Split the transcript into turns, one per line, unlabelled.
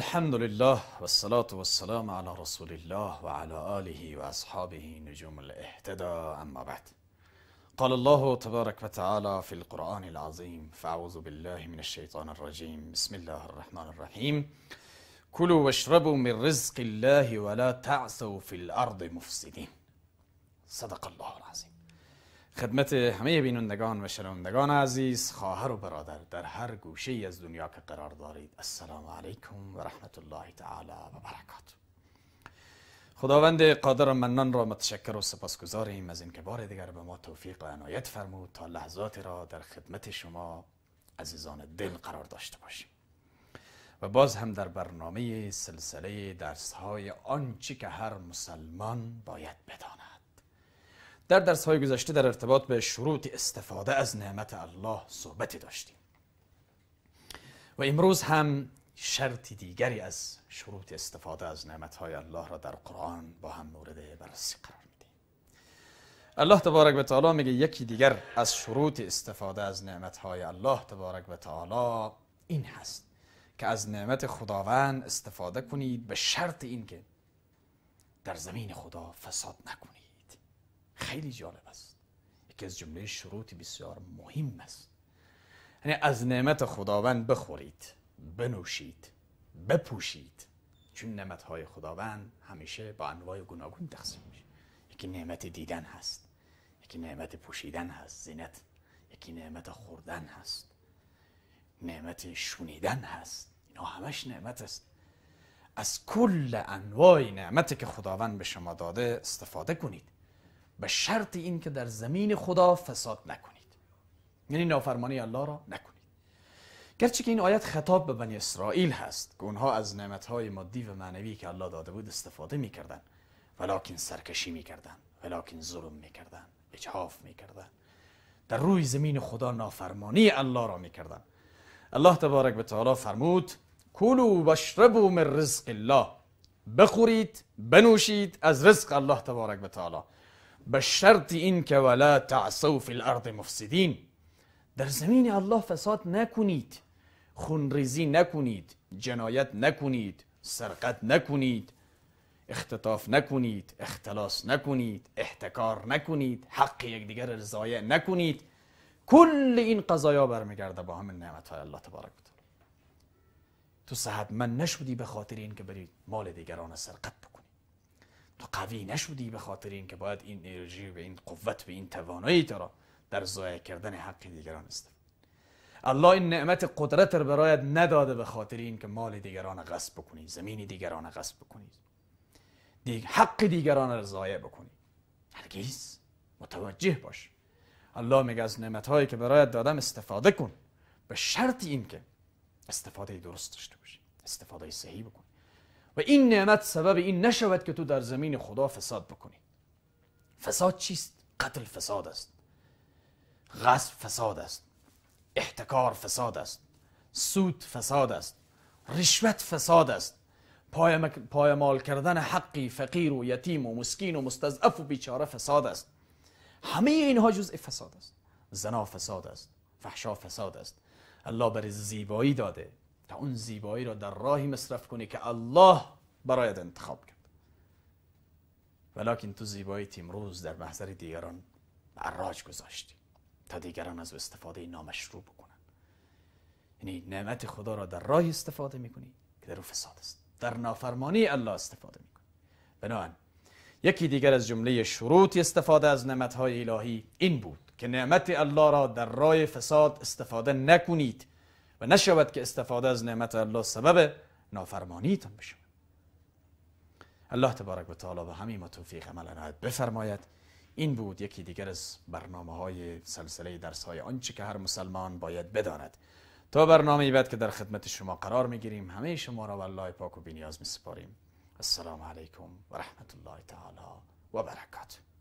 الحمد لله والصلاة والسلام على رسول الله وعلى آله وأصحابه نجوم الاهتداء أما بعد قال الله تبارك وتعالى في القرآن العظيم فأعوذ بالله من الشيطان الرجيم بسم الله الرحمن الرحيم كلوا واشربوا من رزق الله ولا تعثوا في الأرض مفسدين صدق الله العظيم خدمت همه بینندگان و شنوندگان عزیز خواهر و برادر در هر گوشه ای از دنیا که قرار دارید السلام علیکم و رحمت الله تعالی و برکات خداوند قادر و منان را متشکر و سپاسگزاریم از اینکه بار دیگر به ما توفیق و عنایت فرمود تا لحظاتی را در خدمت شما عزیزان دل قرار داشته باشیم و باز هم در برنامه سلسله درس های آنچه که هر مسلمان باید بداند در درس های گذشته در ارتباط به شروط استفاده از نعمت الله صحبتی داشتیم و امروز هم شرط دیگری از شروط استفاده از نعمت های الله را در قرآن با هم مورد بررسی قرار میدیم الله تبارک و تعالی میگه یکی دیگر از شروط استفاده از نعمت های الله تبارک و تعالی این هست که از نعمت خداوند استفاده کنید به شرط اینکه در زمین خدا فساد نکنید خیلی جالب است یکی از جمله شروط بسیار مهم است یعنی از نعمت خداوند بخورید بنوشید بپوشید چون نعمت های خداوند همیشه با انواع گوناگون تقسیم میشه یکی نعمت دیدن هست یکی نعمت پوشیدن هست زینت یکی نعمت خوردن هست نعمت شنیدن هست اینا همش نعمت است از کل انواع نعمتی که خداوند به شما داده استفاده کنید به شرط این که در زمین خدا فساد نکنید یعنی نافرمانی الله را نکنید گرچه که این آیت خطاب به بنی اسرائیل هست که اونها از نعمتهای مادی و معنوی که الله داده بود استفاده میکردن ولیکن سرکشی میکردن ولیکن ظلم میکردن اجحاف میکردن در روی زمین خدا نافرمانی الله را میکردن الله تبارک به تعالی فرمود کلو واشربوا من رزق الله بخورید بنوشید از رزق الله تبارک و تعالی بشرت إنك ولا تعصوا في الأرض مفسدین در زمین الله فساد نکنید خونریزی نکنید جنایت نکنید سرقت نکنید اختطاف نکنید اختلاس نکنید احتکار نکنید حق یکدیگر را ضایع نکنید کل این قضایا برمیگرده با همین نعمت های الله تبارک تو صاحب من نشودی به خاطر اینکه برید مال دیگران سرقت بکن تو قوی نشدی به خاطر اینکه باید این انرژی و این قوت و این توانایی تو را در ضایع کردن حق دیگران استفاده الله این نعمت قدرت را برایت نداده به خاطر اینکه مال دیگران غصب بکنی زمین دیگران غصب بکنی حق دیگران را ضایع بکنی هرگیز متوجه باش الله میگه از نعمت هایی که برایت دادم استفاده کن به شرط اینکه استفاده درست داشته باشی استفاده صحیح بکن و این نعمت سبب این نشود که تو در زمین خدا فساد بکنی فساد چیست؟ قتل فساد است غصب فساد است احتکار فساد است سود فساد است رشوت فساد است پایمال کردن حقی فقیر و یتیم و مسکین و مستضعف و بیچاره فساد است همه اینها جزء فساد است زنا فساد است فحشا فساد است الله بر زیبایی داده تا اون زیبایی را در راهی مصرف کنی که الله برایت انتخاب کرد ولیکن تو زیبایی روز در محضر دیگران عراج گذاشتی تا دیگران از استفاده نامشروع بکنن یعنی نعمت خدا را در راه استفاده میکنی که در فساد است در نافرمانی الله استفاده میکنی بنابراین یکی دیگر از جمله شروط استفاده از نعمتهای الهی این بود که نعمت الله را در راه فساد استفاده نکنید نشود که استفاده از نعمت الله سبب نافرمانیتان بشه. الله تبارک و تعالی به همین ما توفیق عمل عنایت بفرماید این بود یکی دیگر از برنامه های سلسله درس های آنچه که هر مسلمان باید بداند تا برنامه بعد که در خدمت شما قرار میگیریم همه شما را والله پاک و بینیاز می سپاریم السلام علیکم و رحمت الله تعالی و برکاته